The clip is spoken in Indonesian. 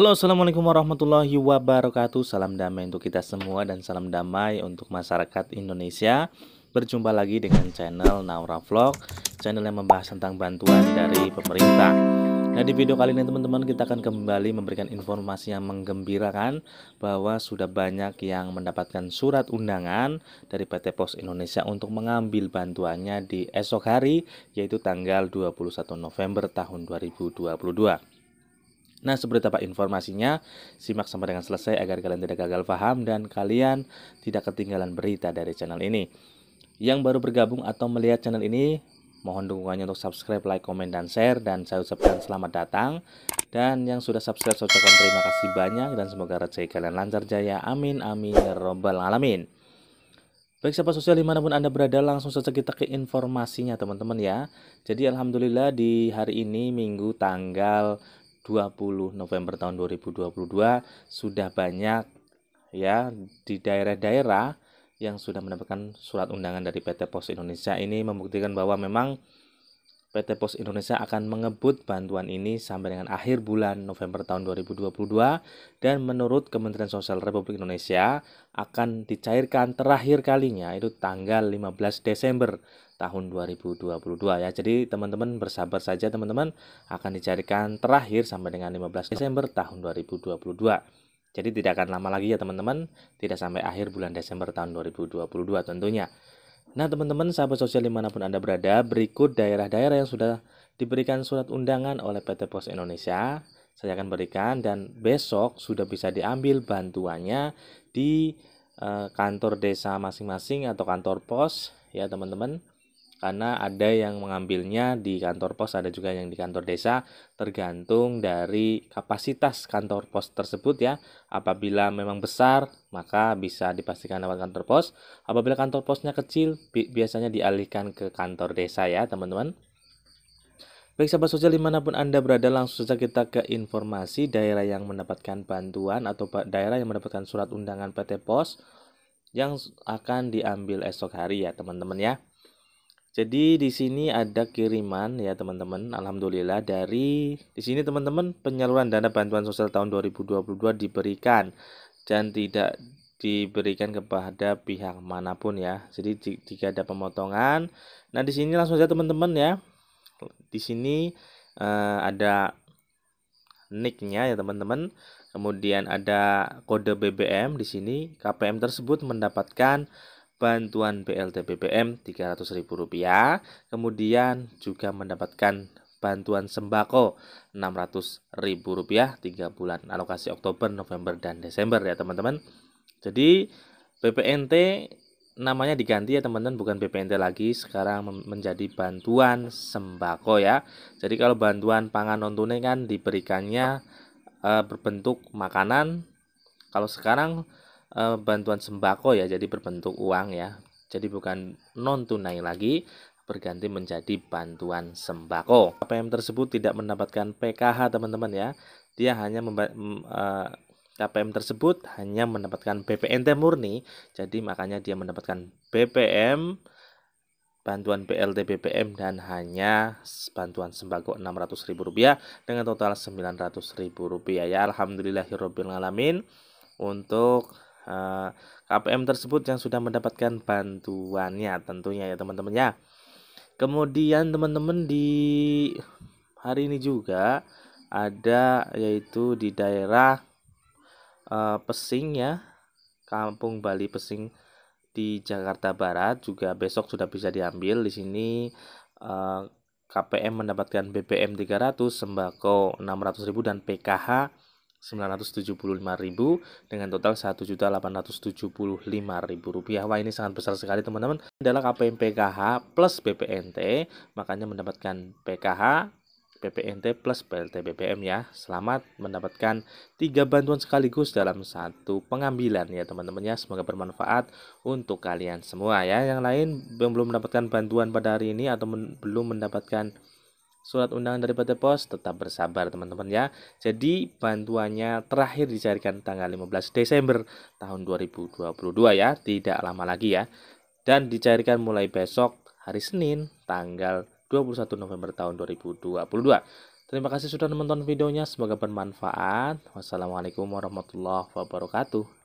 Halo assalamualaikum warahmatullahi wabarakatuh Salam damai untuk kita semua dan salam damai untuk masyarakat Indonesia Berjumpa lagi dengan channel Naura Vlog Channel yang membahas tentang bantuan dari pemerintah Nah di video kali ini teman-teman kita akan kembali memberikan informasi yang menggembirakan Bahwa sudah banyak yang mendapatkan surat undangan dari PT Pos Indonesia Untuk mengambil bantuannya di esok hari yaitu tanggal 21 November tahun 2022 Nah, seperti apa informasinya? Simak sampai dengan selesai agar kalian tidak gagal paham dan kalian tidak ketinggalan berita dari channel ini. Yang baru bergabung atau melihat channel ini, mohon dukungannya untuk subscribe, like, komen, dan share. Dan saya ucapkan selamat datang. Dan yang sudah subscribe, saya ucapkan terima kasih banyak. Dan semoga rezeki kalian lancar jaya. Amin, amin, ya robbal alamin. Baik sahabat sosial dimanapun Anda berada langsung saja kita ke informasinya teman-teman ya Jadi Alhamdulillah di hari ini Minggu tanggal 20 November tahun 2022 sudah banyak ya di daerah-daerah yang sudah mendapatkan surat undangan dari PT Pos Indonesia ini membuktikan bahwa memang PT Pos Indonesia akan mengebut bantuan ini sampai dengan akhir bulan November tahun 2022 dan menurut Kementerian Sosial Republik Indonesia akan dicairkan terakhir kalinya itu tanggal 15 Desember tahun 2022 ya. Jadi teman-teman bersabar saja teman-teman akan dicairkan terakhir sampai dengan 15 Desember tahun 2022. Jadi tidak akan lama lagi ya teman-teman, tidak sampai akhir bulan Desember tahun 2022 tentunya. Nah teman-teman sahabat sosial dimanapun Anda berada, berikut daerah-daerah yang sudah diberikan surat undangan oleh PT Pos Indonesia. Saya akan berikan dan besok sudah bisa diambil bantuannya di eh, kantor desa masing-masing atau kantor pos ya teman-teman karena ada yang mengambilnya di kantor pos, ada juga yang di kantor desa, tergantung dari kapasitas kantor pos tersebut ya. Apabila memang besar, maka bisa dipastikan lewat kantor pos. Apabila kantor posnya kecil, bi biasanya dialihkan ke kantor desa ya, teman-teman. Baik sahabat sosial dimanapun Anda berada langsung saja kita ke informasi daerah yang mendapatkan bantuan atau daerah yang mendapatkan surat undangan PT POS yang akan diambil esok hari ya teman-teman ya. Jadi di sini ada kiriman ya teman-teman, alhamdulillah dari di sini teman-teman penyaluran dana bantuan sosial tahun 2022 diberikan dan tidak diberikan kepada pihak manapun ya. Jadi jika ada pemotongan, nah di sini langsung saja teman-teman ya. Di sini eh, ada nicknya ya teman-teman. Kemudian ada kode BBM di sini. KPM tersebut mendapatkan bantuan BLT BBM Rp300.000, kemudian juga mendapatkan bantuan sembako Rp600.000 3 bulan alokasi Oktober, November, dan Desember ya teman-teman. Jadi BPNT namanya diganti ya teman-teman bukan BPNT lagi sekarang menjadi bantuan sembako ya. Jadi kalau bantuan pangan non tunai kan diberikannya e, berbentuk makanan. Kalau sekarang uh, bantuan sembako ya jadi berbentuk uang ya jadi bukan non tunai lagi berganti menjadi bantuan sembako. KPM tersebut tidak mendapatkan PKH teman-teman ya. Dia hanya memba- m- uh, eh, KPM tersebut hanya mendapatkan BPNT murni. Jadi makanya dia mendapatkan BPM bantuan BLT BPM dan hanya bantuan sembako Rp600.000 dengan total Rp900.000 ya. Alhamdulillahirabbil alamin untuk Eh, KPM tersebut yang sudah mendapatkan bantuannya tentunya ya teman-teman ya. Kemudian teman-teman di hari ini juga ada yaitu di daerah uh, Pesing ya, Kampung Bali Pesing di Jakarta Barat juga besok sudah bisa diambil di sini uh, eh, KPM mendapatkan BBM 300, sembako 600.000 dan PKH 975.000 dengan total 1.875.000 rupiah. Wah ini sangat besar sekali teman-teman. Adalah KPM PKH plus BPNT, makanya mendapatkan PKH BPNT plus PLT BBM ya. Selamat mendapatkan tiga bantuan sekaligus dalam satu pengambilan ya teman-teman ya. Semoga bermanfaat untuk kalian semua ya. Yang lain yang belum mendapatkan bantuan pada hari ini atau men belum mendapatkan surat undangan dari PT pos tetap bersabar teman-teman ya. Jadi bantuannya terakhir dicairkan tanggal 15 Desember tahun 2022 ya, tidak lama lagi ya. Dan dicairkan mulai besok hari Senin tanggal 21 November tahun 2022. Terima kasih sudah menonton videonya, semoga bermanfaat. Wassalamualaikum warahmatullahi wabarakatuh.